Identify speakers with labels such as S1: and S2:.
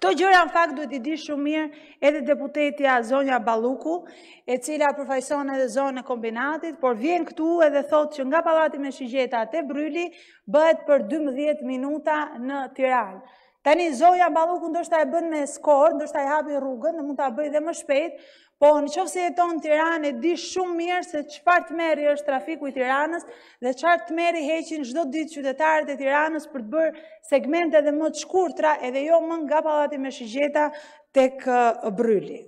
S1: Këto gjëra në fakt duhet i di shumë mirë edhe deputetja Zonja Baluku, e cila përfajson edhe zonë e kombinatit, por vjen këtu edhe thot që nga palatim e shigjeta të bryli bëhet për 12 minuta në Tiranë. Tani zoja balluku ndoshta e bën me skor, ndoshta i hapi rrugën, dhe mund ta bëj dhe më shpejt, po nëse jeton në Tiranë e di shumë mirë se çfarë meri është trafiku i Tiranës dhe çfarë meri heqin çdo ditë qytetarët e Tiranës për të bërë segmente edhe më të shkurtra, edhe jo më nga pallati me shigjeta tek Bryli.